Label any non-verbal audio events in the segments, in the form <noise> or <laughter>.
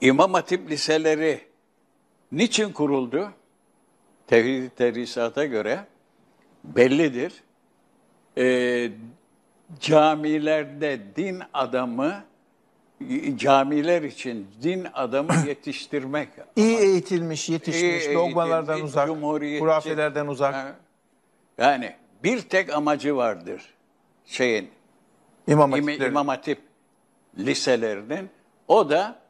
İmam Hatip liseleri niçin kuruldu? Tevhid-i Terhisat'a göre bellidir. E, camilerde din adamı, camiler için din adamı <clears throat> yetiştirmek. İyi eğitilmiş, yetişmiş, iyi eğitilmiş, dogmalardan uzak, hurafelerden uzak. yani bir tek amacı vardır şeyin, İmam, Hatipleri. İmam Hatip liselerinin. O da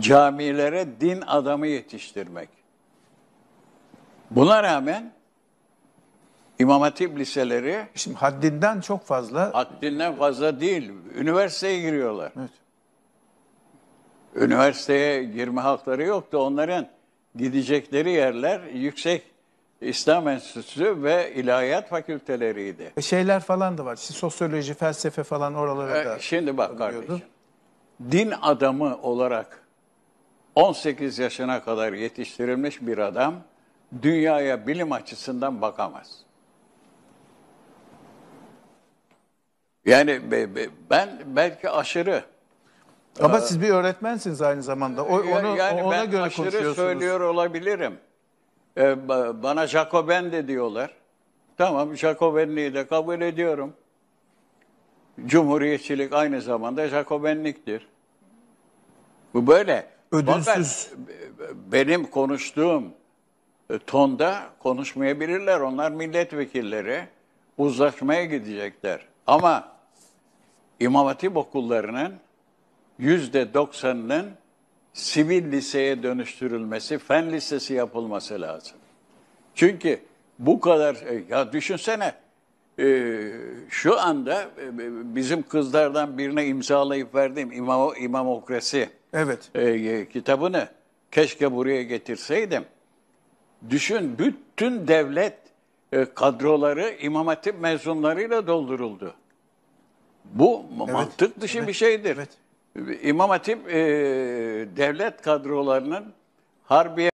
camilere din adamı yetiştirmek. Buna rağmen İmam Hatip liseleri... Şimdi haddinden çok fazla... Haddinden fazla değil. Üniversiteye giriyorlar. Evet. Üniversiteye girme hakları yoktu onların gidecekleri yerler yüksek İslam Enstitüsü ve İlahiyat fakülteleriydi. E şeyler falan da var. İşte sosyoloji, felsefe falan oralara e, da... Şimdi bak kardeşim. Din adamı olarak 18 yaşına kadar yetiştirilmiş bir adam dünyaya bilim açısından bakamaz. Yani ben belki aşırı ama ee, siz bir öğretmensiniz aynı zamanda. O, onu yani ona ben göre aşırı söylüyor olabilirim. Ee, bana Jacoben de diyorlar. Tamam Jacobenliği de kabul ediyorum. Cumhuriyetçilik aynı zamanda Jacobenliktir. Bu böyle. Ödülsüz. Fakat e, benim konuştuğum e, tonda konuşmayabilirler. Onlar milletvekilleri uzlaşmaya gidecekler. Ama İmam Hatip okullarının yüzde doksanının sivil liseye dönüştürülmesi, fen lisesi yapılması lazım. Çünkü bu kadar, e, ya düşünsene şu anda bizim kızlardan birine imzalayıp verdiğim imam, imamokrasi, Evet. E, e, kitabını keşke buraya getirseydim. Düşün bütün devlet e, kadroları İmam Hatip mezunlarıyla dolduruldu. Bu evet. mantık dışı evet. bir şeydir. Evet. İmam Hatip e, devlet kadrolarının harbiye